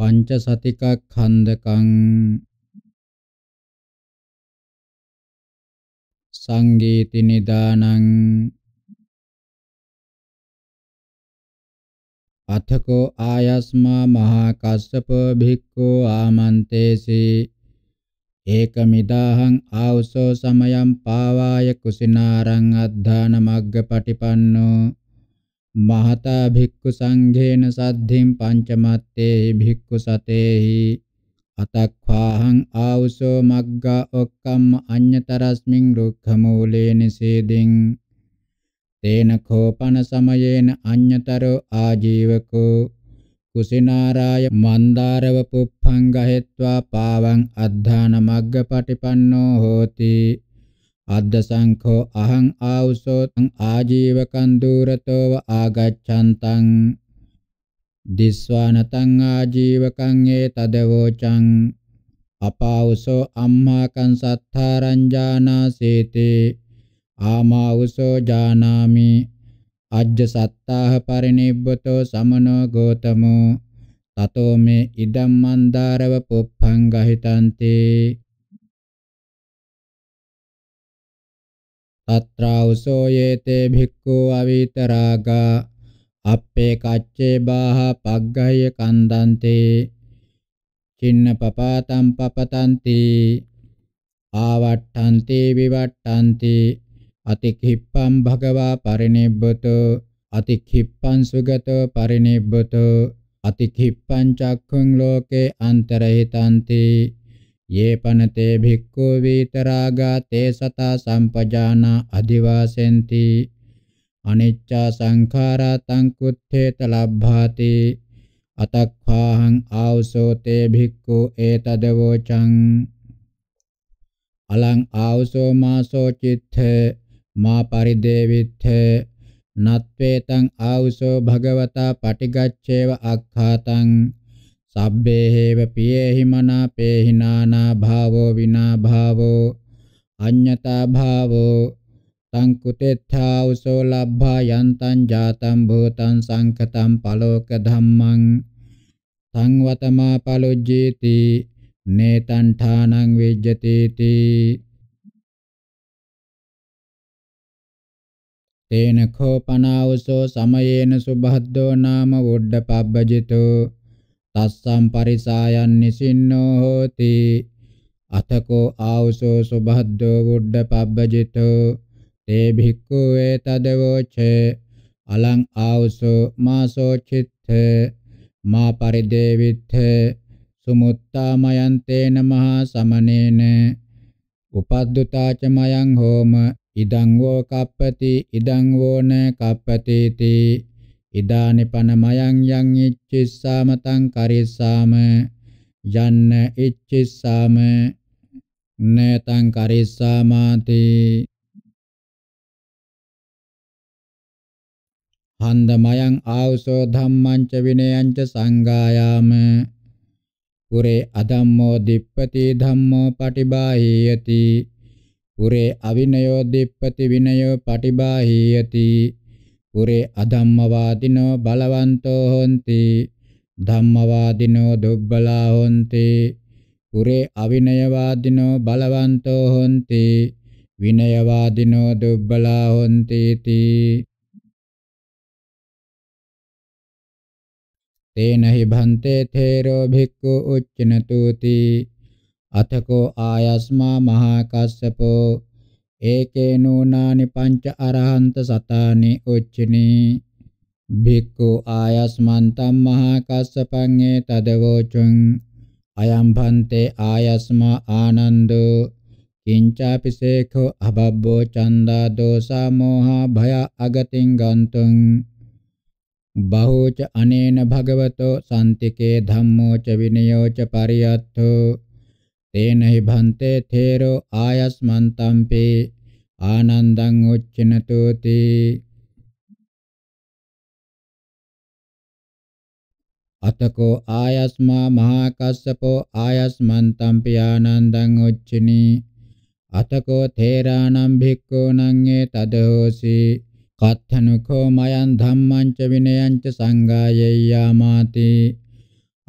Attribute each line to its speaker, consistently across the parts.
Speaker 1: පංච සතිකක්ඛන්දකං සංගීති නිදානං
Speaker 2: අතකෝ ආයස්මා මහා Kassapa භික්ඛෝ ආමන්තේසි ඒකමිදාහං ආවසෝ සමයං පාවාය කුසිනාරං අද්ධාන මග්ගපටිපන්නෝ mahata bhikkhu sanghena saddhim pancamatte bhikkhu satehi අතක්වාහං ආවුසෝ මග්ගා ඔක්කම්ම අඤ්ඤතරස්මින් රුක්ඛමූලේ නිසේදින් තේන කෝපන සමයේන අඤ්ඤතරෝ ආජීවකෝ කුසිනාරාය මන්දාරව පුප්පං ගහෙත්වා පාවං අද්ධාන මග්ගපටිපන්නෝ හෝති අද්ද සංඛෝ අහං ආවුසෝ තං ආජීවකං දුරතෝව ආගච්ඡන්තං දිස්වානතං ආජීවකං ඒ තදවෝචං අපාවුසෝ අම්මාකං සත්තාරං ජානාසීතේ ආමාවුසෝ ජානාමි අජ්ජ සත්තාහ පරිනිබ්බතෝ සමනෝ ගෝතමෝ තතෝ මේ ඉදම්මන්දාරව පුප්පං ගහිතන්තේ අත්‍රාවසෝ යේතේ භික්ඛු අවිතරාගා අප්පේ කච්චේ බාහ පග්ගහය කන්දන්තේ චින්න පපාතම් පපතන්ති ආවට්ටන්ති විවට්ටන්ති අතික්හිප්පම් භගවා පරිනිබ්බතෝ අතික්හිප්පං සුගතෝ පරිනිබ්බතෝ අතික්හිප්පං චක්ඛුං ලෝකේ අන්තරහිතන්ති ये पनते भिक्खु वीतरागा ते सता संपजाना अधिवासेन्ति अनिच्छा संखारा तං කුත්තේත ලබ්භාති අතක්ඛාහං ආවසෝ තේ භික්ඛු ඒතදවෝචං අලං ආවසෝ මාසෝ චිත්ථ මා පරිදේවිත්ථ නත්වේතං ආවසෝ භගවතා පටිගච්ඡේව අක්ඛාතං සබ්බේහෙව පියේහි මනාපේහි නානා භාවෝ විනා භාවෝ අඤ්ඤතා භාවෝ සංකුතෙත්ථා උසෝ ලබ්භා යන්තං ජාතං භූතං සංකතං පලෝක ධම්මං සංවතමා පලොජ්ජේති නේතං ඨානං වෙජ්ජතේති තේන කෝපනාවසෝ සමයේන සුභද්දෝ නාම වොඩ්ඩ පබ්බජිතෝ තස්සම් පරිසායන් නිසින්නෝ හෝති අතකෝ ආවසෝ සුබද්දෝ වුඩ්ඩ පබ්බජිතෝ තේ භික්ඛු ඒතදවෝචේ අලං ආවසෝ මාසෝ චිත්ත මා පරිදේවිත්ථ සුමුත්තාමයන්තේන මහා සමනේන උපද්දුතාච මයං හෝම ඉදං වෝ කප්පති ඉදං වෝ න කප්පතිති ඉදානපන මයං යං ඉච්ඡිස්සාම තං කරිස්සාම යන්න ඉච්ඡිස්සාම නතං කරිස්සාමාති හන්දමයං ආවසෝ ධම්මං ච විනයං ච සංගායාම පුරේ අධම්මෝ දිප්පති ධම්මෝ පටිබාහීයති පුරේ අවිනයෝ දිප්පති විනයෝ පටිබාහීයති උරේ අධම්මවාදිනෝ බලවන්තෝ හොಂತಿ ධම්මවාදිනෝ දුබ්බලා හොಂತಿ උරේ අවිනයවාදිනෝ බලවන්තෝ හොಂತಿ විනයවාදිනෝ දුබ්බලා හොಂತಿ තී තේනහි භන්තේ තේරෝ භික්ඛු උච්චනතුති අතකෝ ආයස්මා මහා කස්සපෝ ඒකේනෝනානි පංච අරහන්ත සතානි උච්චිනී භික්ඛු ආයස්මන්තම් මහා කස්සපං ඒ තදවෝචං අයම් භන්තේ ආයස්මා ආනන්දෝ කිංචාපිසේඛෝ අබබ්බෝ චන්දා දෝසා මෝහා භය අගතින් ගන්තුං බහෝච අනේන භගවතෝ සම්තිකේ ධම්මෝච විනයෝච පරියත්තෝ තේන හි භන්තේ තේරෝ ආයස්මන්තම්පේ ආනන්දං උච්චනතෝති අතකෝ ආයස්මා මහා කස්සපෝ ආයස්මන්තම් පියානන්දං උච්චිනී අතකෝ තේරානම් භික්ඛූණං ඒ තදෝසි කත්තනුකෝ මයන් ධම්මං ච විනයං ච සංගායයාමාති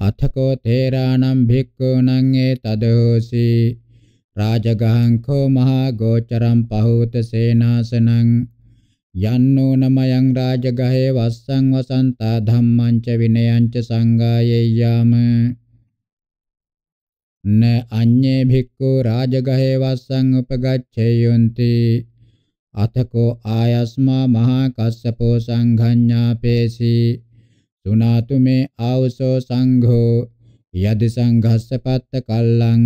Speaker 2: අතකෝ තේරානම් භික්ඛූණං ඒ තදෝසි රාජගහංකෝ මහා ගෝචරම් පහූත සේනාසනං යන්නෝ නමයන් රාජගහේ වස්සං වසන්තා ධම්මං ච විනයං ච සංගායේයාම න අඤ්ඤේ භික්ඛු රාජගහේ වස්සං උපගච්ඡේයොන්ති අතකෝ ආයස්මා මහා කස්සපෝ සංඝඤ්ඤාපේසි සුනාතු මේ ආවසෝ සංඝෝ යදි සංඝස්ස පත්ත කල්ලං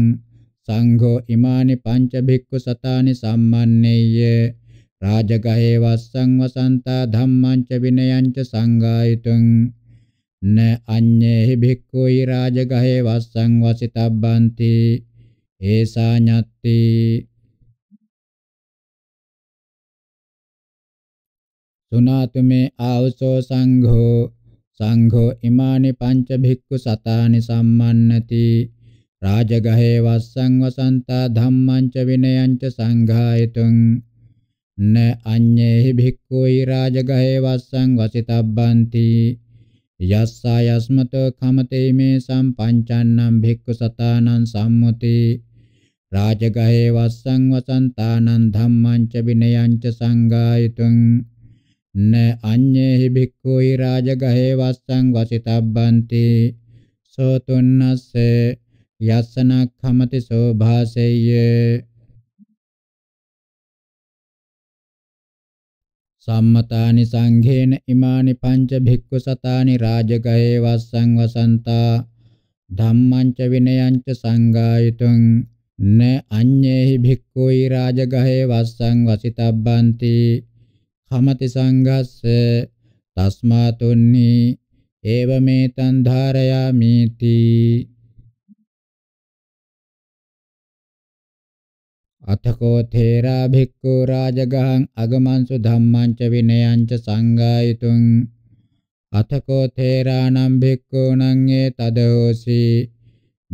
Speaker 2: සංඝෝ ඉමානි පංච භික්ඛු සතානි සම්මන්නේය රාජගහේ වස්සං වසන්තා ධම්මං ච විනයං ච සංඝායතුං න අඤ්ඤේහි භික්ඛුයි රාජගහේ වස්සං
Speaker 1: වසිතබ්බන්ති ඒසා ඤත්ති සුනාතුමේ ආවසෝ සංඝෝ
Speaker 2: සංඝෝ ඉමානි පංච භික්ඛු සතානි සම්මන්නති රාජගහේ වස්සං වසන්තා ධම්මං ච විනයං ච සංඝායතුං න අඤ්ඤේහි භික්ඛුයි රාජගහේ වස්සං වසිතබ්බන්ති යස්සා යස්මතෝ කමතේ මේ සම්පංචන්නම් භික්ඛු සතානං සම්මුති රාජගහේ වස්සං වසන්තානං ධම්මං ච විනයං ච සංඝායතුං න අඤ්ඤේහි භික්ඛුයි රාජගහේ වස්සං වසිතබ්බන්ති සෝතුන්නස්සේ යස්සනක්ඛමති සෝභාසෙය්‍ය සම්මතානි සංඝේන ඉමානි පංච භික්ඛු සතානි රාජගහේ වස්සං වසන්තා ධම්මං ච විනයං ච සංගායතුං න අඤ්ඤේහි භික්ඛුයි රාජගහේ වස්සං වසිතබ්බන්ති කමති සංඝස්ස තස්මා
Speaker 1: තුන්නි ඒවමෙතං ධාරයාමි තී අතකෝ තේරා භික්ඛු
Speaker 2: රාජගහං අගමන්සු ධම්මං ච විනයං ච සංගායතුං අතකෝ තේරානම් භික්ඛූණං ඒ තදෝසි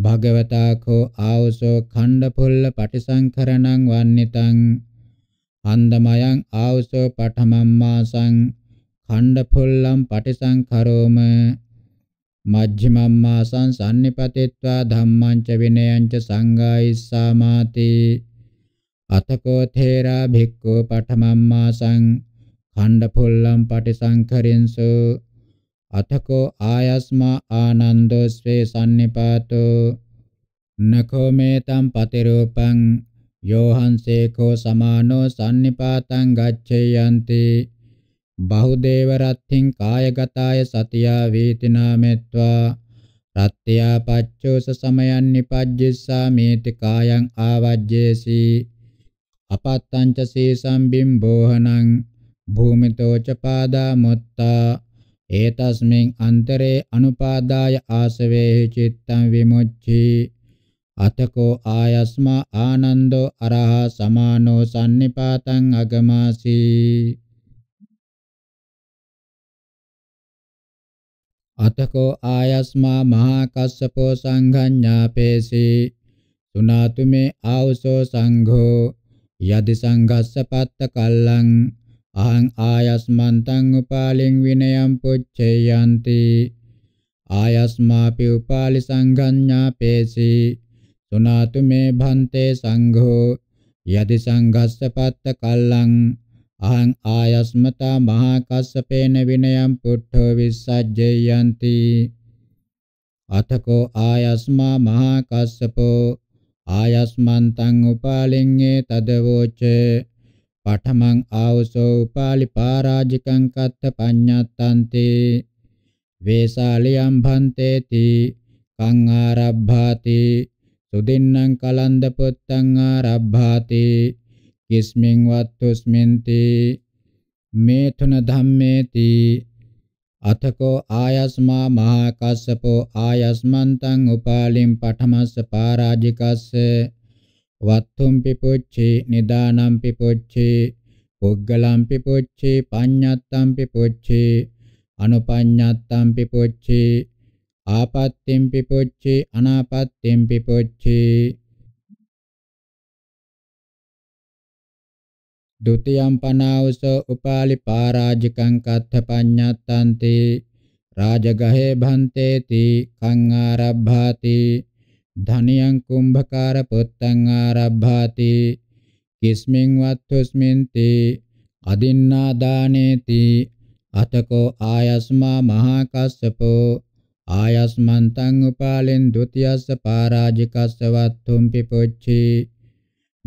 Speaker 2: භගවතා කෝ ආවසෝ ඛණ්ඩ පුල්ල පටිසංකරණං වන්නිතං අන්දමයන් ආවසෝ පඨමම්මාසං ඛණ්ඩ පුල්ලම් පටිසංකරෝම මජ්ක්‍ධිමම් මාසං සම්නිපතිත්වා ධම්මං ච විනයං ච සංගායිස්සාමාති අතකෝ තේරා භික්ඛු පඨමම්මාසං ඛණ්ඩපුල්ලම් පටිසංඛරින්සු අතකෝ ආයස්මා ආනන්දෝ ස්වේ සම්නිපාතෝ නකෝ මේතම් පතිරූපං යෝහන්සේකෝ සමානෝ සම්නිපාතං ගච්ඡේයන්ති බහුදේව රත්ථින් කායගතාය සතියා වේතිනාමෙත්වා රත්ත්‍යාපච්චෝස සමයන් නිපජ්ජස්සා මේති කායං ආවජ්ජේසී අපත්තං ච සීසං බිම්බෝහනං භූමිතෝ ච පාදා මුත්තා ඒතස්මින් අන්තරේ අනුපාදාය ආසවේ චිත්තං විමුච්චි අතකෝ ආයස්මා ආනන්දෝ අරහ සමානෝ සම්නිපාතං අගමාසි අතකෝ ආයස්මා මහා කස්සපෝ සංඝඤ්ඤාපේසි සුනාතුමේ ආවසෝ සංඝෝ යති සංඝස්ස පත්ත කල්ලං අහං ආයස්මන්තං උපාලින් විනයම් පුච්චේයන්ති ආයස්මාපි උපාලි සංඝඤ්ඤාපේසි සුනාතු මේ භන්තේ සංඝෝ යති සංඝස්ස පත්ත කල්ලං අහං ආයස්මතා මහා කස්සපේන විනයම් පුට්ඨෝ විසජ්ජේයන්ති අතකෝ ආයස්මා මහා කස්සපෝ ආයස්මන්තං උපාලින්ගේ තදවෝච පඨමං ආවසෝ උපාලි පරාජිකං කත්ත පඤ්ඤත්තන්තේ වේසාලියම් භන්තේති කං ආරබ්භාති සුදින්නම් කලන්ද පුත්තං ආරබ්භාති කිස්මින් වත්තුස්මින්ති මේතුන ධම්මේති අතකෝ ආයස්මා මහා කස්සපෝ ආයස්මන්තං උපාලිම් පඨමස්ස පරාජිකස්ස වත්තුම්පි පුච්චේ නිදානම්පි පුච්චේ පුග්ගලම්පි පුච්චේ පඤ්ඤත්තම්පි පුච්චේ අනුපඤ්ඤත්තම්පි පුච්චේ ආපත්තිම්පි පුච්චේ අනාපත්තිම්පි පුච්චේ dutiyam panauso upali parajikang kathapanyattanti rajagahe bhanteti kang arabbhati dhaniyang kumbhakara puttang arabbhati kismin vatthusminti adinnā dāneti atako āyasmā mahākassapo āyasmantaṃ upālin dutiyassa parājikassa vatthumpi pucci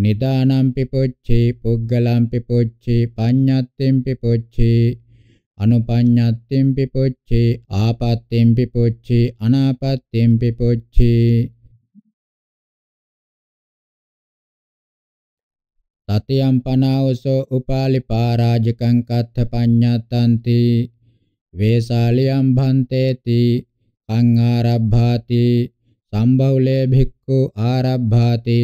Speaker 2: නිදානම්පි පුච්චේ පුග්ගලම්පි පුච්චේ පඤ්ඤත්තිම්පි පුච්චේ අනුපඤ්ඤත්තිම්පි පුච්චේ ආපත්තිම්පි පුච්චේ අනාපත්තිම්පි පුච්චේ තතියම් පනාවසෝ Upali පාරාජකං කත්ථ පඤ්ඤත්තන්ති වේසාලියම් භන්තේති කං ආරබ්භාති සම්භවුලේ භික්ඛු ආරබ්භාති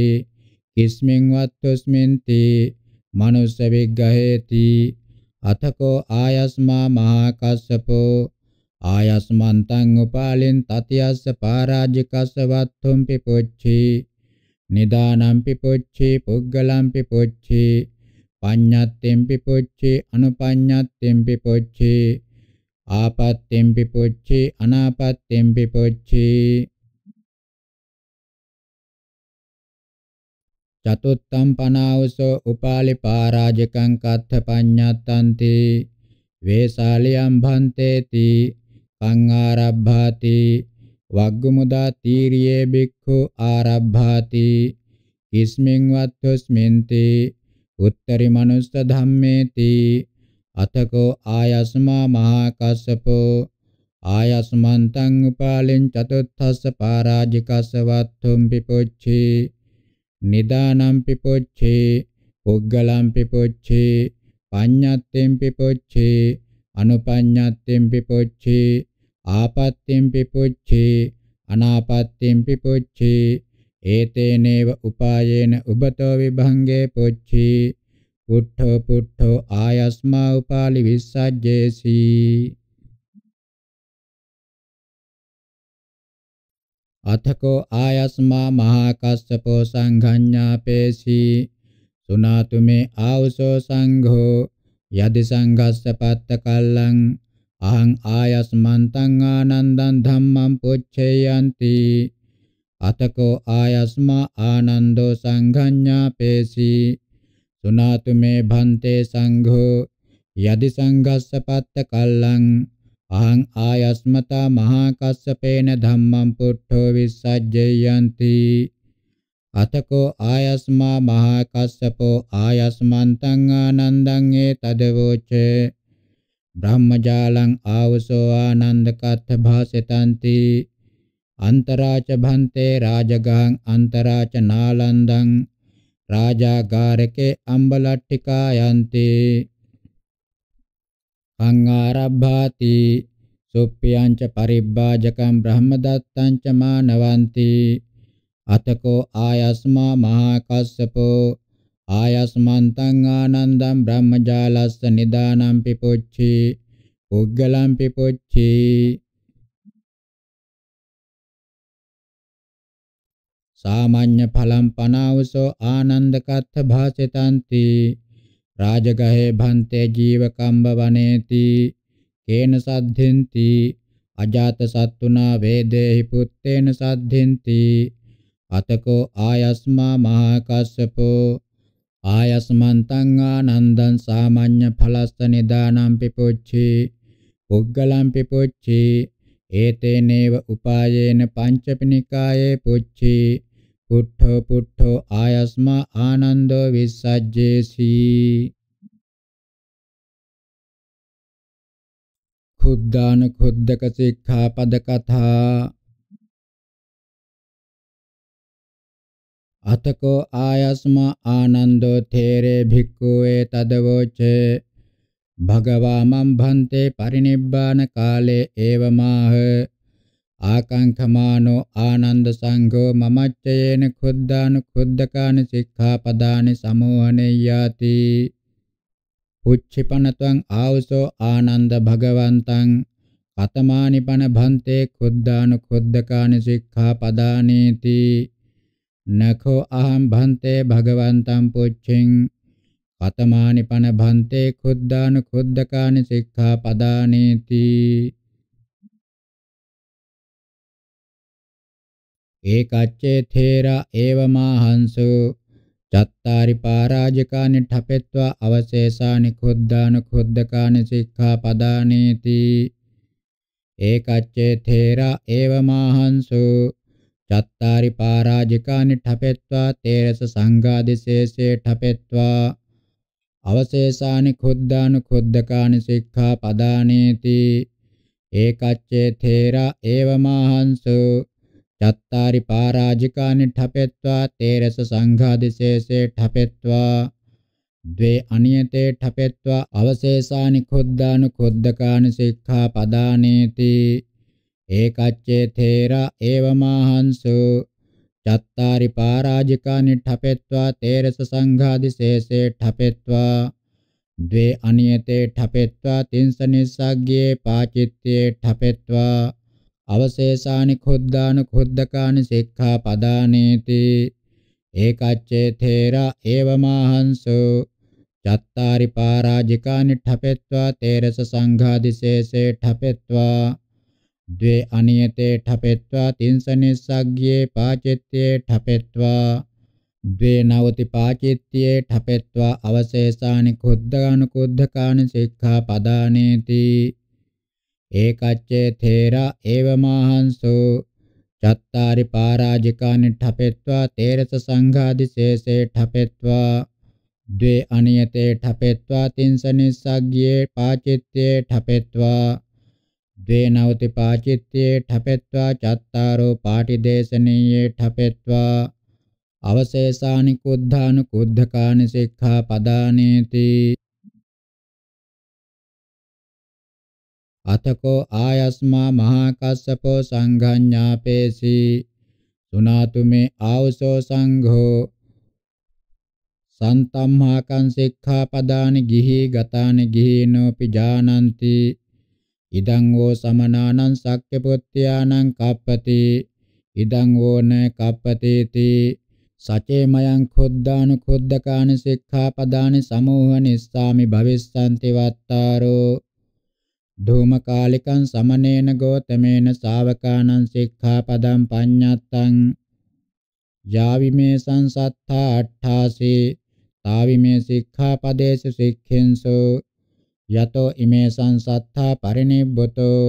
Speaker 2: කිස්මින් වත්තුස්මින්ති මනුස්ස විග්ගහේති අතකෝ ආයස්මා මහා කස්සපෝ ආයස්මන්තං උපාලින් තතියස්ස පරාජිකස්ස වත්තුම්පි පුච්චි නිදානම්පි පුච්චි පුග්ගලම්පි පුච්චි පඤ්ඤත්තිම්පි පුච්චි අනුපඤ්ඤත්තිම්පි පුච්චි ආපත්තිම්පි පුච්චි අනාපත්තිම්පි පුච්චි චතුත්තම් පනාවසෝ උපාලි පරාජකං කත්ථ පඤ්ඤත්තන්ති වේසාලියම් භන්තේති කං ආරබ්භාති වග්ගමුදා තීරියේ බික්ඛු ආරබ්භාති කිස්මින් වත්තුස්මින්ති උත්තරි මනුස්ස ධම්මේති අතකෝ ආයස්මා මහා කස්සපෝ ආයස්මන්තං උපාලින් චතුත්ථස්ස පරාජිකස්ස වත්තුම් පිපොච්චී නිදානම්පි පොච්චේ පුග්ගලම්පි පොච්චේ පඤ්ඤත්තෙම්පි පොච්චේ අනුපඤ්ඤත්තෙම්පි පොච්චේ ආපත්තෙම්පි පොච්චේ අනාපත්තෙම්පි පොච්චේ ඒතේනේව උපායේන උබතෝ විභංගේ පොච්චේ පුට්ඨෝ පුට්ඨෝ ආයස්මා උපාලි විස්සජ්ජේසී අතකෝ ආයස්මා මහාකස්සපෝ සංඝඤ්ඤාපේසි සුනාතුමේ ආවසෝ සංඝෝ යදි සංඝස්ස පත්ත කල්ලං අහං ආයස්මන්තං ආනන්දං ධම්මං පුච්ඡේයන්ති අතකෝ ආයස්මා ආනන්දෝ සංඝඤ්ඤාපේසි සුනාතුමේ භන්තේ සංඝෝ යදි සංඝස්ස පත්ත කල්ලං අහං ආයස්මතා මහා කස්සපේන ධම්මං පුට්ඨෝ විසජ්ජයಂತಿ අතකෝ ආයස්මා මහා කස්සපෝ ආයස්මන්තං ආනන්දං ඒ තදවෝච බ්‍රහ්මජාලං ආවසෝ ආනන්ද කත්ථ භාසිතාන්ති අන්තරාච භන්තේ රාජගහං අන්තරාච නාලන්දං රාජාගාරකේ අම්බලට්ටිකා යන්තේ අංගාරබ්භාති සුප්පියං ච පරිබ්බාජකං බ්‍රහ්මදත්තං ච මානවಂತಿ අතකෝ ආයස්මා මහා කස්සපෝ ආයස්මන්තං ආනන්දං බ්‍රහ්මජාලස්ස නිදානං පිපොච්චි පුග්ගලං පිපොච්චි සාමාන්‍ය ඵලම් පනාවසෝ ආනන්ද කත්ථ භාසිතාන්ති රාජගහේ භන්තේ ජීවකම්බ වනේති කේන සද්ධෙන්ති අජාත සත්තුනා වේදේහි පුත්තේන සද්ධෙන්ති අතකෝ ආයස්මා මහා කස්සපෝ ආයස්මන්තං ආනන්දං සාමාඤ්ඤ ඵලස්ස නිදානම් පිපොච්චි පුග්ගලම් පිපොච්චි ඒතේනේව උපායේන පංචපනිකායේ පුච්චි පුට්ඨ පුට්ඨ ආයස්ම ආනන්ද විස්සජ්ජේසි
Speaker 1: කුද්දාන කුද්දක සික්ඛාපද කථා
Speaker 2: අතකෝ ආයස්ම ආනන්දෝ තේරේ භික්ඛුවේ තදවෝචේ භගවා මම් භන්තේ පරිනිබ්බාන කාලේ ඒවමාහ ආකාංඛමානෝ ආනන්ද සංඝෝ මමච්චයේන කුද්ධානු කුද්ධකාන සික්ඛාපදානි සමෝහනේ යාති උච්චිපනත්වං ආවසෝ ආනන්ද භගවන්තං අතමානිපන භන්තේ කුද්ධානු කුද්ධකාන සික්ඛාපදානේති නඛෝ අහං භන්තේ භගවන්තං පුච්චින් අතමානිපන භන්තේ කුද්ධානු කුද්ධකාන සික්ඛාපදානේති ඒකච්චේ තේරා ඒවමාහංසු චත්තාරි පරාජකානි ඨපෙත්වා අවශේෂානි කුද්ධාන කුද්ධකානි සික්ඛාපදානේති ඒකච්චේ තේරා ඒවමාහංසු චත්තාරි පරාජකානි ඨපෙත්වා තේරස සංඝාදිශේෂේ ඨපෙත්වා අවශේෂානි කුද්ධාන කුද්ධකානි සික්ඛාපදානේති ඒකච්චේ තේරා ඒවමාහංසු චත්තාරි පරාජිකානි ඨපෙත්වා තේරස සංඝාදිශේෂේ ඨපෙත්වා ද්වේ අනියතේ ඨපෙත්වා අවශේෂානි කොද්දානු කොද්දකානි සික්ඛා පදානේති ඒකච්චේ තේරා ඒවමාහංසු චත්තාරි පරාජිකානි ඨපෙත්වා තේරස සංඝාදිශේෂේ ඨපෙත්වා ද්වේ අනියතේ ඨපෙත්වා තින්ස නිස්සග්ගේ පාචිත්තේ ඨපෙත්වා අවශේෂානි කුද්දාන කුද්දකානි සික්ඛා පදානේති ඒකච්චේ තේරා ඒවමාහංසෝ චත්තාරි පරාජිකානි ඨපෙත්වා තේරස සංඝාදිශේෂේ ඨපෙත්වා ද්වේ අනියතේ ඨපෙත්වා තින්සනිස්සග්ගේ පාචෙත්තේ ඨපෙත්වා ද්වේ නවති පාචිත්‍යේ ඨපෙත්වා අවශේෂානි කුද්දාන කුද්දකානි සික්ඛා පදානේති ඒකච්චේ තේරා ඒවමාහංසු චත්තාරි පරාජිකානි ඨපෙත්වා තේරස සංඝාදිශේෂේ ඨපෙත්වා ද්වේ අනියතේ ඨපෙත්වා තින්සනිස්සග්ගේ පාචිත්තේ ඨපෙත්වා ද්වේ නවති පාචිත්තේ ඨපෙත්වා චත්තාරෝ පාටිදේශනීයේ ඨපෙත්වා අවශේෂානි කුද්ධානු කුද්ධකානි සික්ඛා පදානේති අතකෝ ආයස්මා මහා කස්සපෝ සංඝඤ්ඤාපේසි සුනාතුමේ ආවසෝ සංඝෝ සන්තම්හාකං සික්ඛාපදානි ගිහි ගතානි ගිහිනෝපි ජානಂತಿ ඉදං වෝ සමනානං සක්්‍ය පුත්‍යානං කප්පති ඉදං වෝන කප්පතේති සචේමයං කුද්ධානු කුද්ධකානි සික්ඛාපදානි සමෝහ නිස්සාමි භවිස්සන්ති වත්තාරෝ ධූමකාලිකං සමනේන ගෝතමේන ශාවකානං සික්ඛාපදං පඤ්ඤත්තං යාවිමේ සංසත්තා අට්ඨාසේ තාවිමේ සික්ඛාපදේසු සික්ඛෙන්සෝ යතෝ ඉමේ සංසත්තා පරිනිබ්බතෝ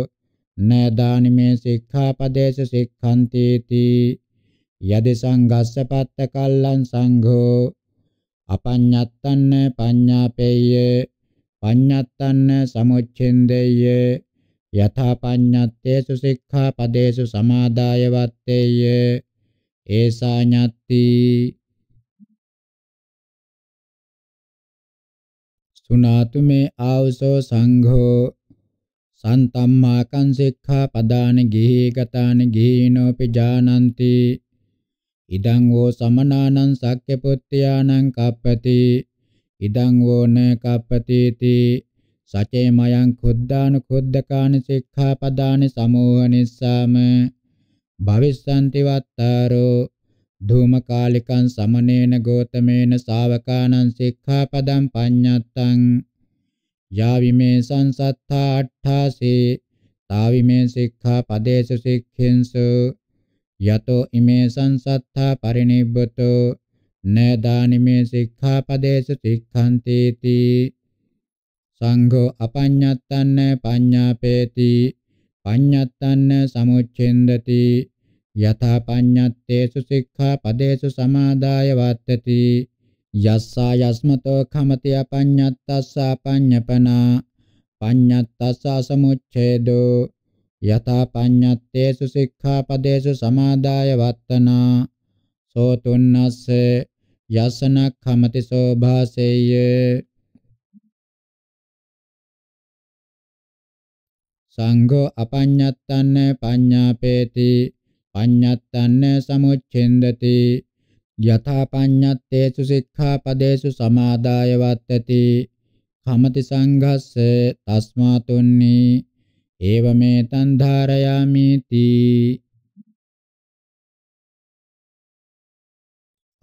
Speaker 2: නදානිමේ සික්ඛාපදේසු සික්ඛන්ති තී යදි සංගස්ස පත්ත කල්ලං සංඝෝ අපඤ්ඤත්තන්න පඤ්ඤාපේය පඤ්ඤත්තන්න සමුච්ඡෙන්දේය යථා පඤ්ඤත්තේසු සික්ඛාපදේසු සමාදාය වත්තේය ඒසා
Speaker 1: ඤත්ති සුනාතු මේ ආවසෝ සංඝෝ සන්තම්මා කං
Speaker 2: සික්ඛා පදාන ගිහි ගතාන ගිහිනෝපි ජානಂತಿ ඉදං වූ සමනානං සක්්‍ය පුත්‍යානං කප්පති ඉදං වෝන කප්පතිති සචේ මයං කුද්ධානු කුද්ධකාන සික්ඛාපදාන සමෝහ නිස්සාම භවිස්සන්ති වත්තාරෝ ධූමකාලිකං සමනේන ගෝතමේන ශාවකානං සික්ඛාපදං පඤ්ඤත්තං යාවිමේ සංසත්තා අට්ඨාසේ තාවිමේ සික්ඛාපදේශ සික්ඛින්සු යතෝ ඉමේ සංසත්තා පරිනිබ්බතෝ න දානිමේ සික්ඛාපදේශ සික්ඛන්ති තී සංඝෝ අපඤ්ඤත්තන්න පඤ්ඤාපේති පඤ්ඤත්තන්න සමුච්ඡෙන්දති යථා පඤ්ඤත්තේසු සික්ඛාපදේසු සමාදාය වත්තති යස්සා යස්මතෝ කමති අපඤ්ඤත්තස්සා පඤ්ඤපනා පඤ්ඤත්තස්සා සමුච්ඡේදෝ යථා පඤ්ඤත්තේසු සික්ඛාපදේසු සමාදාය වත්තනා සෝතුන්නස්සේ යසනක් හමති සෝභාසෙය සංඝෝ අපඤ්ඤත්තන්න පඤ්ඤාපේති පඤ්ඤත්තන්න සමුච්ඡෙන්දති යථා පඤ්ඤත්තේසු සික්ඛාපදේසු සමාදාය වත්තති කමති සංඝස්ස තස්මා තුන්නි ඒවමෙතං ධාරයාමි තී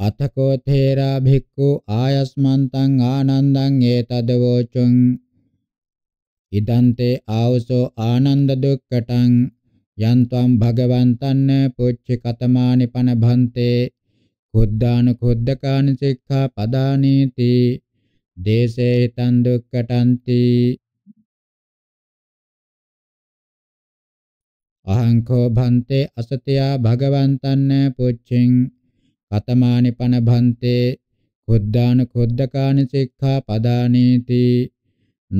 Speaker 2: අතකෝ තේරා භික්ඛු ආයස්මන්තං ආනන්දං ඒතදවෝචුං ඉදන්තේ ආවසෝ ආනන්ද දුක්කටං යන්තම් භගවන්තන්න පුච්ච කතමානි පනභන්තේ කුද්ධාන කුද්ධකාන සික්ඛා පදානීති දේසේ හිතං දුක්කටන්ති අහං කෝ භන්තේ අසතියා භගවන්තන්න පුච්චින් කතමානි පන භන්තේ කොද්දාන කොද්දකාන සික්ඛා පදානේති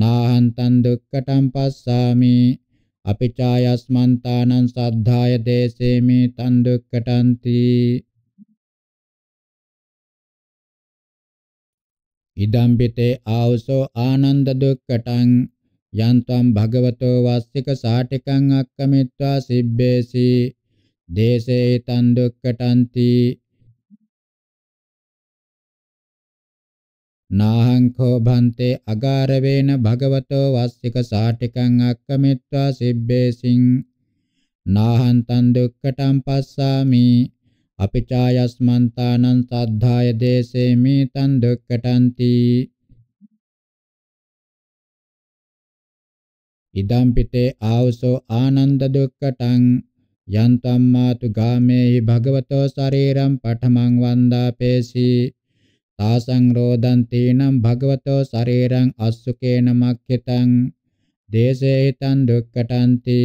Speaker 2: නාහන්තං දුක්ඛටං පස්සාමි අපිචායස්මන්තානං සද්ධාය දේසේමි තං දුක්ඛටන්ති ඉදම්බිතේ ආවසෝ ආනන්ද දුක්කටං යන්තම් භගවතෝ වස්සික සාටිකං අක්කමිත්වා සිබ්බේසි දේසේ තන් දුක්කටන්ති නාහං කෝ භන්තේ අගාර වේන භගවතෝ වාස්සික සාටිකං අක්කමිත්වා සිබ්බේසින් නාහං තන් දුක්කටම් පස්සාමි අපිචායස්මන්තානං සද්ධාය දේසේමි තන් දුක්කටන්ති ඉදම් පිතේ ආවසෝ ආනන්ද දුක්කටං යන්තම් මාතු ගාමේහි භගවතෝ ශරීරම් පඨමං වන්දාපේසී තාසං රෝදං තීනම් භගවතෝ ශරීරං අස්සුකේන මක්ඛිතං දේසේතං දුක්ඛටන්ති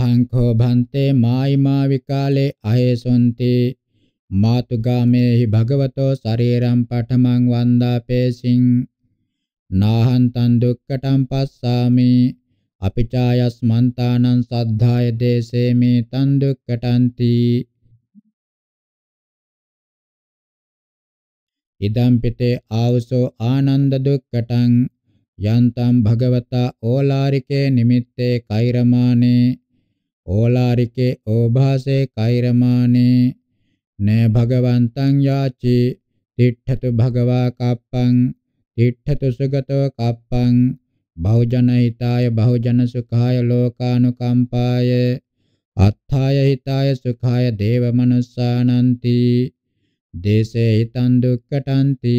Speaker 2: අහංකෝ භන්තේ මායිමා විකාලේ අහේසොන්ති මාතුගාමේහි භගවතෝ ශරීරං පඨමං වන්දාපේසින් නාහං තං දුක්ඛටං පස්සාමි අපිචායස්මන්තානං සද්ධාය දේසේමි තං දුක්ඛටන්ති ඉදම් පිටේ ආවසෝ ආනන්ද දුක්කටං යන්තම් භගවතා ඕලාරිකේ නිමිත්තේ කෛරමානේ ඕලාරිකේ ඕභාසේ කෛරමානේ නේ භගවන්තං යාචි තිට්ඨතු භගවා කප්පං තිට්ඨතු සුගතෝ කප්පං බහුජනහිතාය බහුජන සුඛාය ලෝකානුකම්පාය අත්ථාය හිතාය සුඛාය දේව මනුස්සානන්ති දේසේ හිතං දුක්ඛටන්ති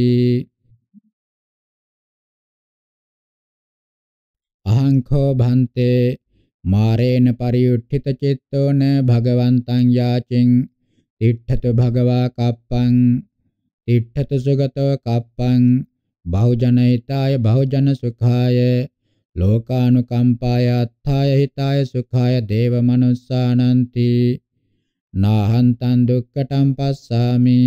Speaker 2: අහංඛෝ භන්තේ මාරේන පරියුට්ඨිත චිත්තෝන භගවන්තං යාචින් තිට්ඨතු භගවා කප්පං තිට්ඨතු සුගතෝ කප්පං බහුජනිතාය බහුජන සුඛාය ලෝකානුකම්පාය අත්ථාය හිතාය සුඛාය දේව මනුස්සානන්ති නාහන්තං දුක්ඛටං පස්සාමි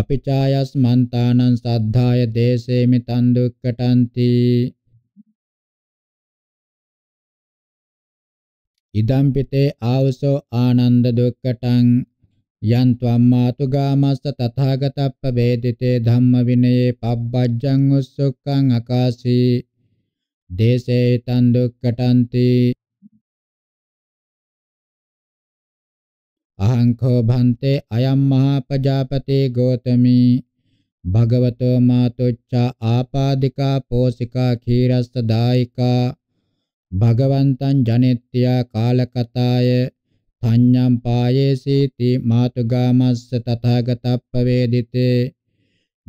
Speaker 2: අපිචායස් මන්තානං සද්ධාය දේසේමි තං දුක්ඛටන්ති ඉදම් පිතේ ආවසෝ ආනන්ද දුක්ඛටං යන් ත්වම්මාතු ගාමස්ස තථාගතප්ප වේදිතේ ධම්ම විනයේ පබ්බජ්ජං උස්සුක්ඛං අකාසී දේසේ තං දුක්ඛටන්ති අහංකෝ භන්තේ අයම් මහා පජාපතේ ගෝතමි භගවතෝ මාතුච්චා ආපාදිකා පෝසිකා ඛීරස්ස දායිකා භගවන්තං ජනෙත්‍යා කාලකතාය සංඤම් පායේසීති මාතුගාමස්ස තථාගතප්පවේදිතේ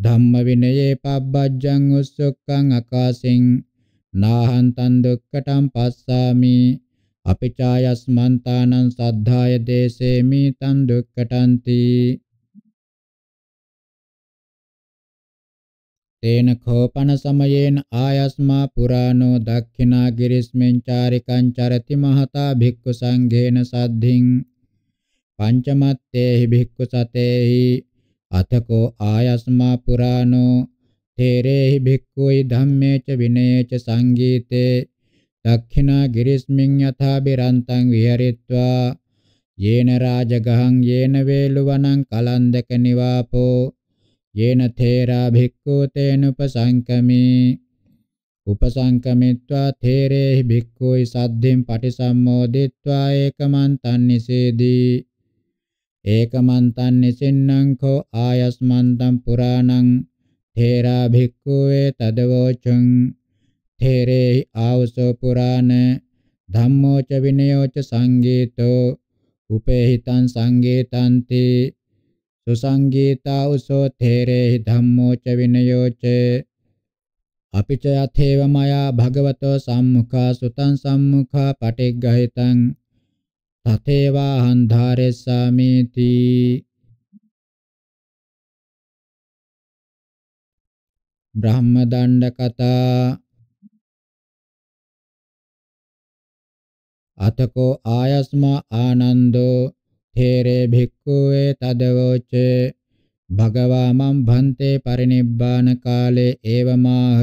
Speaker 2: ධම්ම විනයේ පබ්බජ්ජං උස්සක්ඛං අකාසින් නාහං තන් දුක්ඛටම් පස්සාමි අපචායස්මන්තානං සද්ධාය දේසේමි තං දුක්ඛටන්ති තේන කෝපන සමයේන ආයස්මා පුරාණෝ දක්ඛිනා ගිරිස්මෙන් චාරිකං චරති මහතා භික්ඛු සංඝේන සද්ධින් පංචමත්තේහි භික්ඛු සතේහි අතකෝ ආයස්මා පුරාණෝ තේරේහි භික්ඛුයි ධම්මේච විනේච සංගීතේ දක්ඛිනා ගිරිස්මින් යථා බිරන්තං විහෙරිත්වා යේන රාජගහං යේන වේලුවනං කලන්දක නිවාපෝ යේන තේරා භික්ඛෝ තේන උපසංකමේ උපසංකමිත්වා තේරේහි භික්ඛෝයි සද්ධින් පටිසම්මෝදිත්වා ඒකමන්තං නිසේදී ඒකමන්තං නිසින්නම් කෝ ආයස්මන්තං පුරාණං තේරා භික්ඛුවේ තදවෝචං තේරේ ආවසෝ පුරාණ ධම්මෝච විනයෝච සංගීතෝ උපේහිතං සංගීතන්ති සුසංගීතා උසෝ තේරේ ධම්මෝච විනයෝච අපිච යතේව මයා භගවතෝ සම්මුඛා සුතං සම්මුඛා පටිග්ගහිතං
Speaker 1: තතේවා හන්ධාරෙස්සාමේති බ්‍රහ්ම දණ්ඩ කතා අතකෝ ආයස්මා ආනන්දෝ තේරේ භික්ඛුවේ තදවෝච භගවා
Speaker 2: මම් භන්තේ පරිනිබ්බාන කාලේ ඒවමාහ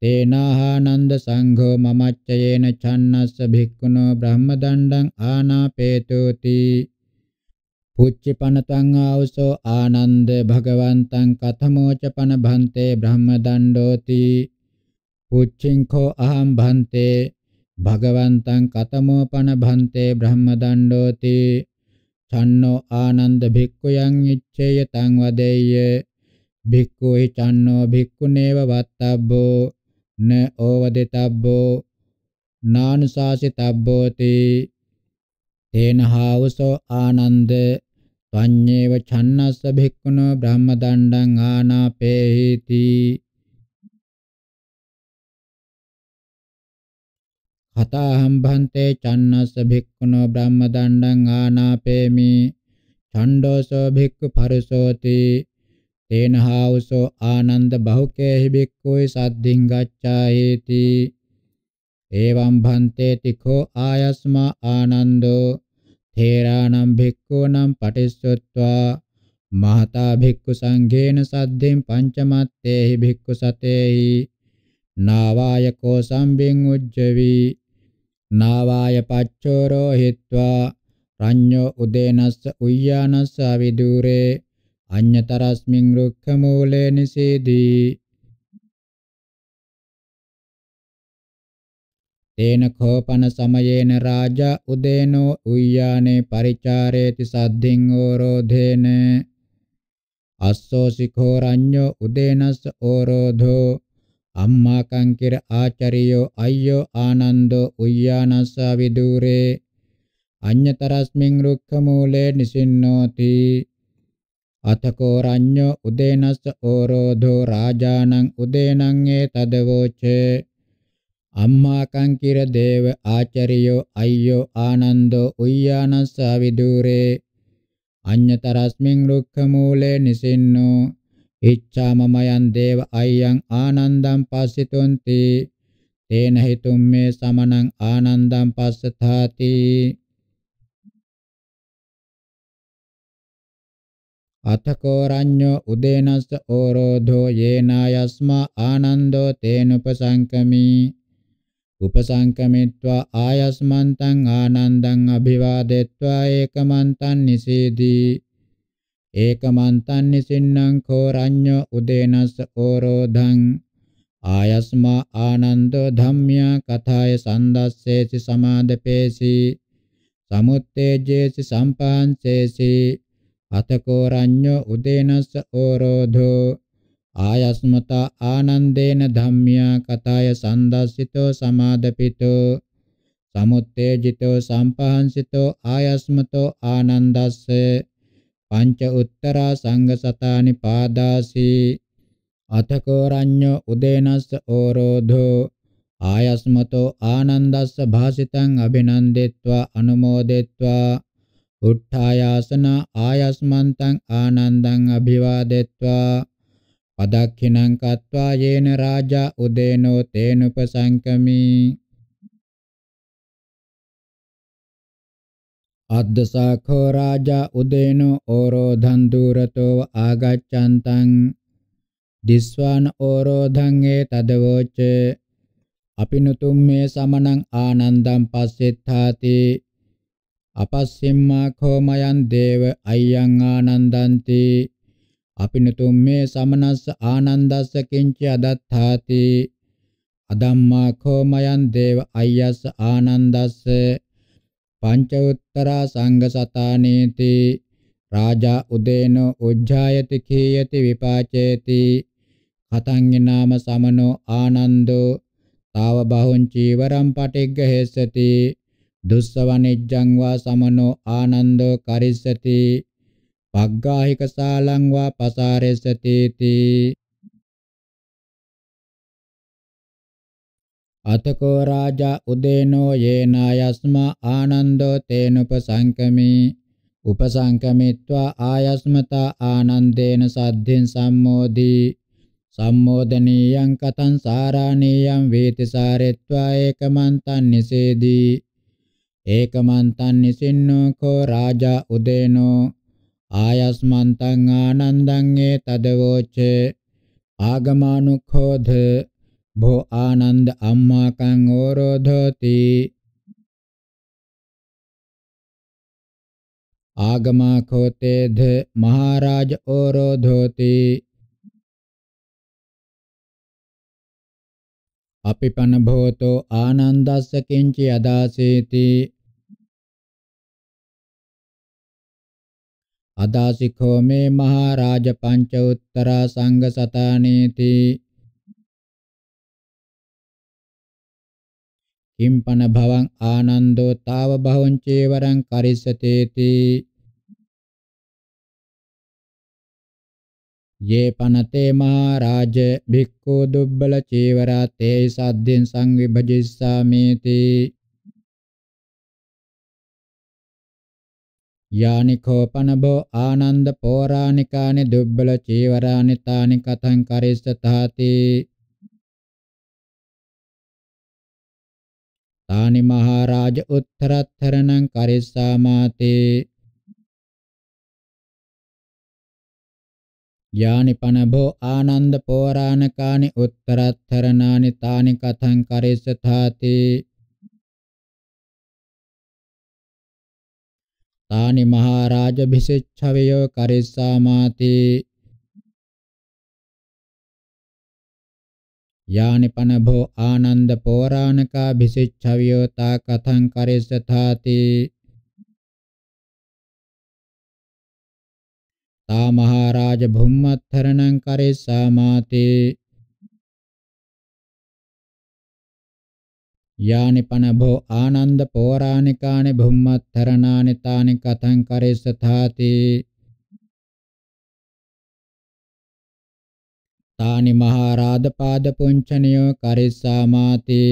Speaker 2: තේනාහානන්ද සංඝෝ මමච්චයේන ඡන්නස්ස භික්ඛුනෝ බ්‍රහ්මදණ්ඩං ආනාපේතෝති පුච්චිපනතං ආවසෝ ආනන්ද භගවන්තං කතමෝච පන භන්තේ බ්‍රහ්මදණ්ඩෝති පුච්චින්ඛෝ අහම් භන්තේ භගවන්තං කතමෝ පනභන්තේ බ්‍රහ්මදණ්ඩෝති චන්නෝ ආනන්ද භික්ඛුයන් ඉච්ඡේය තං වදෙය්‍ය භික්ඛුයි චන්නෝ භික්ඛුනේව වත්තබ්බෝ න ඕවදෙතබ්බෝ නානුසාසිතබ්බෝති තේනහවසෝ ආනන්ද වඤ්ඤේව ඡන්නස්ස භික්ඛුනෝ බ්‍රහ්මදණ්ඩං ආනාපේහිති කතාහම් භන්තේ චන්නස්ස භික්ඛුනෝ බ්‍රහ්ම දණ්ඩං ආනාපේමි ඡණ්ඩෝසෝ භික්ඛු පරසෝති තේනහාවසෝ ආනන්ද බහුකේහි භික්ඛුයි සද්ධින් ගච්ඡායේති එවං භන්තේ තිඛෝ ආයස්මා ආනන්දෝ තේරානම් භික්ඛූනම් පටිස්සොත්වා මහතා භික්ඛු සංඝේන සද්ධින් පංචමත්තේහි භික්ඛු සතේහි නාවායකෝ සම්බෙන් උජ්ජවී නාවාය පච්චෝරෝ හිත්වා රඤ්ඤෝ උදේනස්ස උය්‍යානස්ස විදුරේ අඤ්‍යතරස්මින් රුක්ඛ මූලේ නිසීදී තේන කෝපන සමයේන රාජා උදේනෝ උය්‍යානේ පරිචාරේති සද්ධින් ඕරෝධේන අස්සෝ සිඛෝ රඤ්ඤෝ උදේනස්ස ඕරෝධෝ අම්මා කංකිර ආචරියෝ අය්‍යෝ ආනන්දෝ උයානස්ස විදූරේ අඤ්‍යතරස්මින් රුක්ඛ මූලේ නිසින්නෝති අතකෝ රඤ්ඤෝ උදේනස්ස ඕරෝධෝ රාජානං උදේනං ඒ තදවෝචේ අම්මා කංකිර දේව ආචරියෝ අය්‍යෝ ආනන්දෝ උයානස්ස විදූරේ අඤ්‍යතරස්මින් රුක්ඛ මූලේ නිසින්නෝ ඉච්ඡා මමයන් දේව අයං ආනන්දම් පස්සිතුන්ති තේන හිතුම් මේ සමනං ආනන්දම් පස්සතාති අතකෝ රඤ්ඤෝ උදේනස්ස ඕරෝධෝ යේනායස්මා ආනන්දෝ තේනුපසංකමි උපසංකමිත්වා ආයස්මන්තං ආනන්දං අභිවාදෙත්වා ඒකමන්තං නිසීදී ඒකමන්තං නිසින්නම් කෝරඤ්ඤ උදේනස්ස ඕරෝධං ආයස්මා ආනන්දෝ ධම්ම්‍යා කථාය සන්දස්සේසි සමාදපේසි සමුත්තේජේසි සම්පාංසේසි අතකෝරඤ්ඤ උදේනස්ස ඕරෝධෝ ආයස්මතා ආනන්දේන ධම්ම්‍යා කථාය සන්දස්සිතෝ සමාදපිතෝ සමුත්තේජිතෝ සම්පහන්සිතෝ ආයස්මතෝ ආනන්දස්සේ පංච උත්තරා සංඝ සතානි පාදාසි අතකෝ රඤ්ඤෝ උදේනස්ස ඕරෝධෝ ආයස්මතෝ ආනන්දස්ස භාසිතං අභිනන්දෙත්වා අනුමෝදෙත්වා උට්ඨායාසන ආයස්මන්තං ආනන්දං අභිවාදෙත්වා පදක්ඛිනං කତ୍වා යේන රාජා උදේනෝ තේනුපසංකමී අද්දසාඛෝ රාජා උදේනෝ ඕරෝධං දුරතෝ ආගච්ඡන්තං දිස්වාන ඕරෝධං ඒ තදවෝච අපිනුතුම් මේ සමනං ආනන්දම් පස්සෙත්තාති අපස්සිම්මා කෝමයන් දේව අයං ආනන්දන්ති අපිනුතුම් මේ සමනස්ස ආනන්දස්ස කිංච අදත්තාති අදම්මා කෝමයන් දේව අයස්ස ආනන්දස්ස පංච උත්තරා සංඝ සතානේති රාජා උදේන උජ්ජායති කීයති විපාචේති හතං නාම සමනෝ ආනන්දෝ තාව බහුං චීවරම් පටිග්ගහෙස්සති දුස්සවනිජ්ජං වා සමනෝ ආනන්දෝ කරිස්සති පග්ගාහික සාලං වා පසාරෙස්සති තී අතකෝ රාජා උදේනෝ යේනා යස්මා ආනන්දෝ තේනුපසංකමී උපසංකමිත්වා ආයස්මතා ආනන්දේන සද්ධින් සම්මෝදී සම්මෝදනීයං කතං සාරාණීයං වේති සාරෙත්වා ඒකමන්තං නිසේදී ඒකමන්තං නිසින්නෝ කෝ රාජා උදේනෝ ආයස්මන්තං ආනන්දං ඒ තදවෝච ආගමානුඛෝධ භෝ ආනන්ද අම්මාකං ඕරෝධති
Speaker 1: ආගමා කෝතේධ මහරජ ඕරෝධෝති අපිපන භෝතෝ ආනන්දස්ස කිංචි අදාසේති අදාසිකෝ මේ මහරජ පංච උත්තර සංඝ සතානේති කිම්පන භවං ආනන්දෝ තාව භවං චේවරං කරිස්සතේති
Speaker 2: යේ පනතේ මහරජ භික්ඛු දුබ්බල චීවරා තේ සද්දෙන් සංවිභජිස්සාමේති යානිකෝ පනබෝ ආනන්ද පෝරානිකානි දුබ්බල චීවරානි තානි කතං කරිස්ස තාති
Speaker 1: තානි මහරජ උත්තරත්තරණං කරිස්සාමාතේ
Speaker 2: යානි පනභෝ ආනන්ද පෝරාණකානි උත්තරත්තරණානි තානි කතං කරිස්සථාති තානි මහරජ භිසෙච්ඡවයෝ කරිස්සාමාතේ යානිපනභෝ ආනන්ද පෝරාණකා භිසිච්ඡවියෝ තා කතං කරිස්සථාති
Speaker 1: තා මහරජ භුම්මත්තරණං කරිස්සාමාති
Speaker 2: යානිපනභෝ ආනන්ද පෝරාණිකානි භුම්මත්තරණානි තානි කතං කරිස්සථාති
Speaker 1: තානි මහරාද පාද පුංචනියෝ කරිස්සාමාති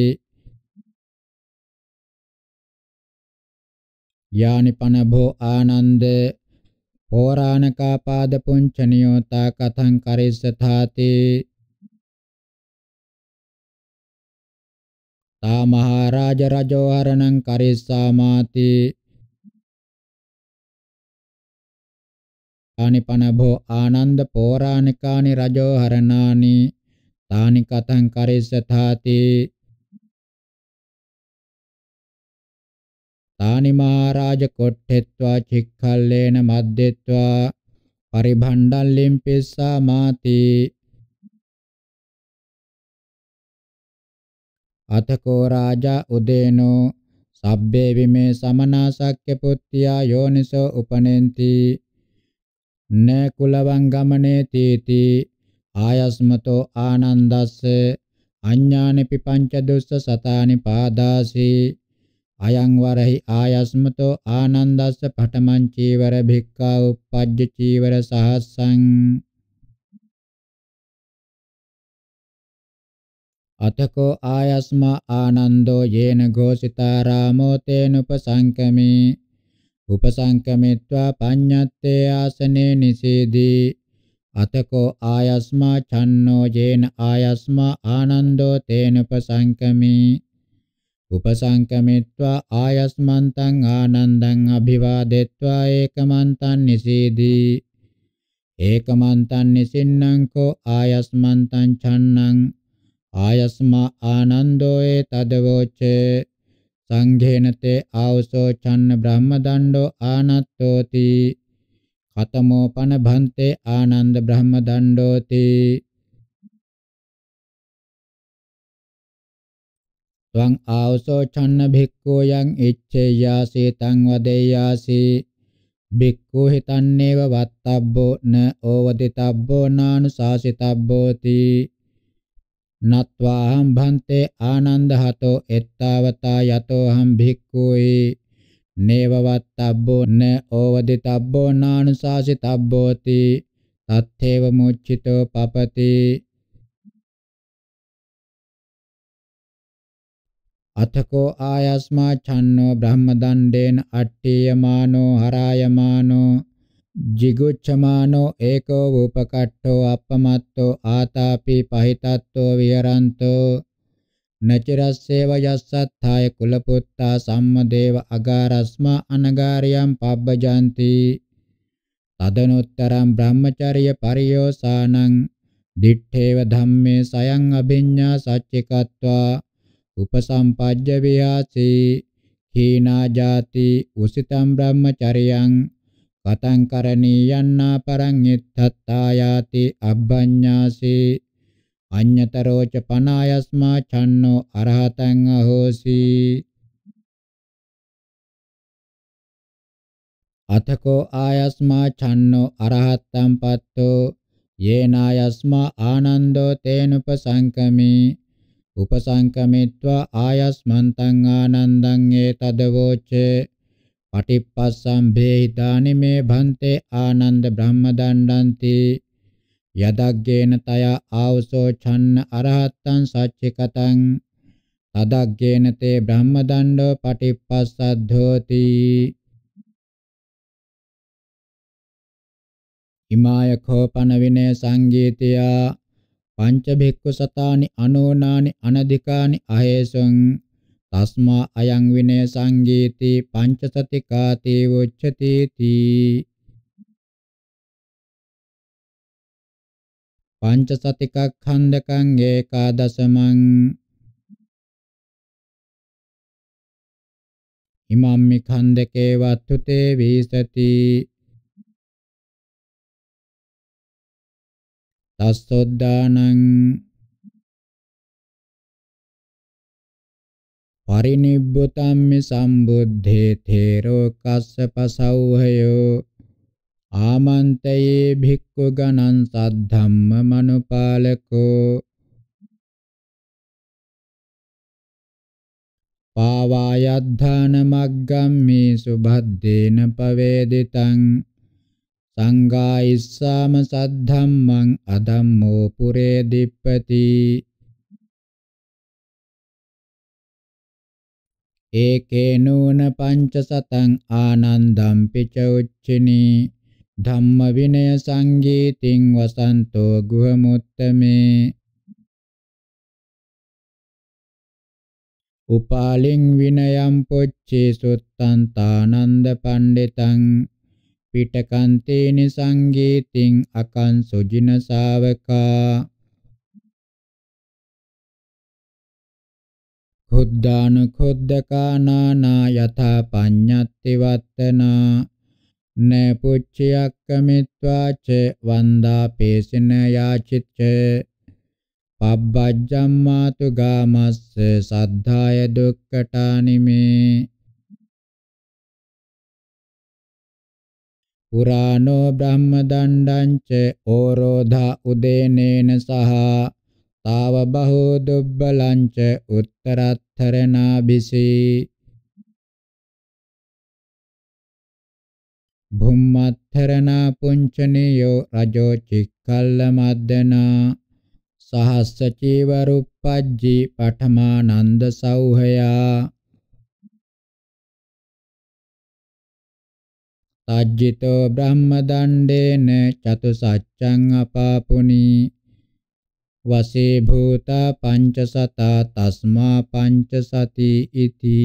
Speaker 2: යානි පනභෝ ආනන්ද පෝරාණකා පාද පුංචනියෝ තා කතං කරිස්සථාති තා මහරජ රජෝ හරණං කරිස්සාමාති ආනිපනභෝ ආනන්ද පෝරාණිකානි රජෝ හරණානි තානි කතං කරිස්සථාති තානි මහරජ කොට්ඨෙත්වා චික්ඛල්ලේන මද්දෙත්වා පරිභණ්ඩල්ලින් පිස්සා මාති අතකෝ රාජා උදේනෝ සබ්බේ විමේ සමනාසක්්‍ය පුත්තියා යෝනිසෝ උපනෙන්ති න කුලවං ගමනේ තීති ආයස්මතෝ ආනන්දස්ස අඤ්ඤානපි පංච දුස්ස සතානි පාදාසි අයං වරහි ආයස්මතෝ ආනන්දස්ස පඨමං චීවර භික්ඛා උප්පජ්ජ චීවර සහස්සං අතකෝ ආයස්මා ආනන්දෝ යේන ഘോഷිතා රාමෝ තේනුපසංකමේ උපසංකමිත්වා පඤ්ඤත්තේ ආසනේ නිසීදී අතකෝ ආයස්මා ඡන්නෝ ජේන ආයස්මා ආනන්දෝ තේන උපසංකමී උපසංකමිත්වා ආයස්මන්තං ආනන්දං අභිවාදෙත්වා ඒකමන්තං නිසීදී ඒකමන්තං නිසින්නං කෝ ආයස්මන්තං ඡන්නං ආයස්මා ආනන්දෝ ඒ තදවෝචේ සංඝේනතේ ආවසෝ චන්න බ්‍රහ්මදණ්ඩෝ ආනත්තෝති කතමෝ පන භන්තේ ආනන්ද බ්‍රහ්මදණ්ඩෝති ත්වං ආවසෝ චන්න භික්ඛෝ යං ඉච්ඡේයාසී තං වදේයාසී භික්ඛු හිතන්නේව වත්තබ්බෝ න ඕවදිතබ්බෝ නානුසාසිතබ්බෝති නත්වාහම් භන්තේ ආනන්දහතෝ එත්තාවතා යතෝහම් භික්ඛුයි නේවවත්තබ්බෝ න ඕවදිතබ්බෝ නානුසාසිතබ්බෝති තත්තේව මුච්චිතෝ පපති අතකෝ ආයස්මා චන්නෝ බ්‍රහ්මදණ්ඩේන අට්ඨියමානෝ හරායමානෝ jigucchamanō eko upakatto appamatto ātāpi pahitatto viharanto නචරස්සේව යස්සත්ථාය කුලපුත්තා සම්මදේව අගාරස්මා අනගාරියම් පබ්බජන්ති තදනුත්තරම් බ්‍රහ්මචර්ය පරියෝසානං දිත්තේව ධම්මේ සයං අභිඤ්ඤා සච්චිකත්වා උපසම්පජ්ජ වියාසී හීනා ජාති උසිතම් බ්‍රහ්මචර්යං කතං කරණීයන්නා පරං ඉත්තත්තායාති අබ්බඤ්ඤාසි අඤ්ඤතරෝච පනායස්මා ඡන්නෝ අරහතං අහෝසි අතකෝ ආයස්මා ඡන්නෝ අරහත්තං පත්තෝ යේනායස්මා ආනන්දෝ තේනුපසංකමේ උපසංකමිත්වා ආයස්මන්තං ආනන්දං ඒතදවෝචේ පටිප්පස්සම්භේ හිතානි මේ භන්තේ ආනන්ද බ්‍රහ්මදණ්ඩන්ති යදග්ගේන තය ආවසෝ ඡන්න අරහත්තං සච්චිකතං තදග්ගේන තේ බ්‍රහ්මදණ්ඩෝ පටිප්පස්සද්ධෝති හිමාය කෝපන විනය සංගීතයා පංච භික්ඛු සතානි අනෝනානි අනධිකානි අහේසං තස්මා අයං විනය සංගීති පංචසතිකා තේ උච්චති තී
Speaker 1: පංචසතිකඛණ්ඩකං ඒකාදශමං ඉමම්මි ඛණ්ඩකේ වත්තුතේ වීසති තස්සොද්දානං පරිනිබ්බුතම්මි සම්බුද්ධේ තේරෝ
Speaker 2: කස්සපසෞහයෝ ආමන්තයේ භික්ඛු ගණං සද්ධම්ම මනුපාලකෝ පාවායද්ධාන මග්ගම්මේ සුභද්දේන පවේදිතං සංගායිස්සාම සද්ධම්මං අදම්මෝ පුරේ දිප්පති ඒකේනූන පංච සතං ආනන්දම් පිච උච්චිනී ධම්ම විනය සංගීතින් වසන්තෝ ගුහමුත්තමේ උපාලින් විනයම් පොච්චේ සුත්තන්තානන්ද පණ්ඩිතං පිටකන්තේනි සංගීතින් අකං සුජින ශාවකා හුද්දාන කුද්දකානානා යථා පඤ්ඤත්ති වත්තනා න පුච්චයක්කමිත්වා ච වන්දා පේසින යාචිච්ච පබ්බජ්ජම්මාතු ගාමස්ස සද්ධාය දුක්කටානිමේ පුරාණෝ බ්‍රහ්ම දණ්ඩං ච ඕරෝධා උදේනේන සහ තාව බහෝ දුබ්බලංච උත්තරත්තරනාභිසී භුම්මත්තරනා පුංචනියෝ රජෝ චික්කල්ල මද්දනා සහස්ස චීවරුප්පජ්ජි පඨමානන්ද සෞහයා තජ්ජිතෝ බ්‍රහ්ම දණ්ඩේන චතු සච්ඡං අපාපුනී වසීභූත පංචසත තස්මා
Speaker 1: පංචසති ඉති